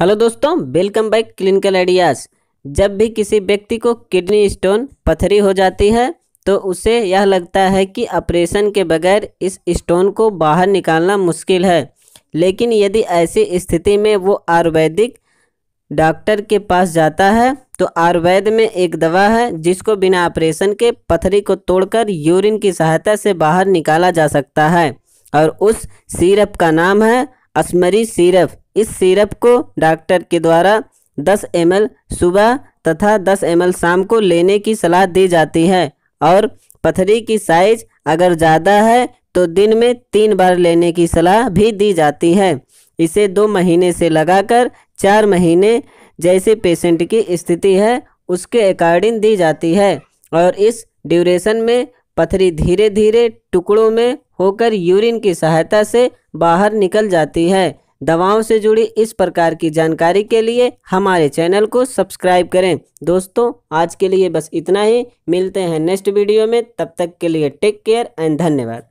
hello दोस्तों welcome back clinical ideas जब भी किसी व्यक्ति को किडनी स्टोन पथरी हो जाती है तो उसे यह लगता है कि ऑपरेशन के बगैर इस स्टोन को बाहर निकालना मुश्किल है लेकिन यदि ऐसी स्थिति में वो आयुर्वैदिक डॉक्टर के पास जाता है तो आयुर्वेद में एक दवा है जिसको बिना ऑपरेशन के पथरी को तोड़कर यूरिन की सहायता से बाहर निकाला जा सकता है और उस सिरप का नाम है अस्मरी सिरप इस सिरप को डॉक्टर के द्वारा 10 एम सुबह तथा 10 एम शाम को लेने की सलाह दी जाती है और पथरी की साइज अगर ज़्यादा है तो दिन में तीन बार लेने की सलाह भी दी जाती है इसे दो महीने से लगाकर चार महीने जैसे पेशेंट की स्थिति है उसके अकॉर्डिंग दी जाती है और इस ड्यूरेशन में पथरी धीरे धीरे टुकड़ों में होकर यूरिन की सहायता से बाहर निकल जाती है दवाओं से जुड़ी इस प्रकार की जानकारी के लिए हमारे चैनल को सब्सक्राइब करें दोस्तों आज के लिए बस इतना ही मिलते हैं नेक्स्ट वीडियो में तब तक के लिए टेक केयर एंड धन्यवाद